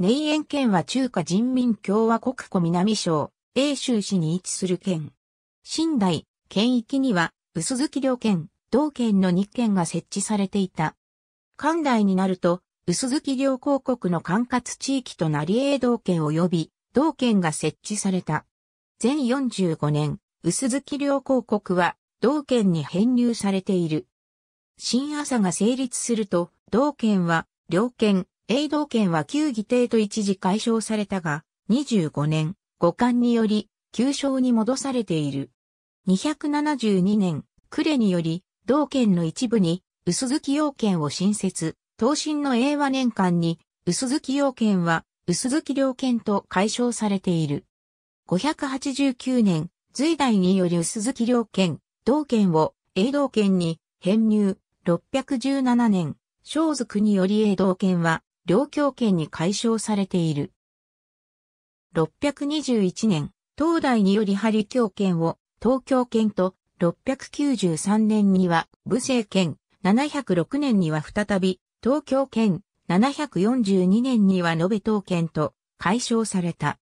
内縁県は中華人民共和国湖南省、英州市に位置する県。新代、県域には、薄月両県、同県の2県が設置されていた。関代になると、薄月両広国の管轄地域となり英道県及び、同県が設置された。全45年、薄月両広国は、同県に編入されている。新朝が成立すると、同県は、両県、永道圏は旧議定と一時解消されたが、25年、五冠により、旧称に戻されている。272年、呉により、道圏の一部に、薄月要件を新設、東進の英和年間に、薄月要件は、薄月良県と解消されている。589年、隋代により薄月良県、道圏を、永道圏に、編入。617年、小図により永道圏は、両教権に解消されている。621年、東大により張教権を東京権と693年には武政権、706年には再び東京権、742年には延べ東権と解消された。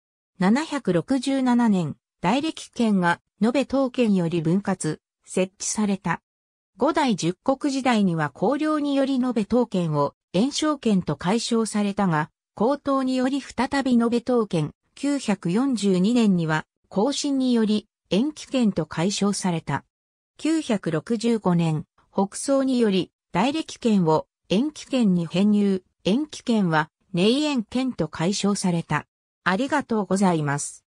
767年、大歴権が延べ東権より分割、設置された。五代十国時代には公領により延べ東権を炎症権と解消されたが、高騰により再び延べ東圏、942年には更新により延期権と解消された。965年、北総により大歴権を延期権に編入、延期権は内縁権と解消された。ありがとうございます。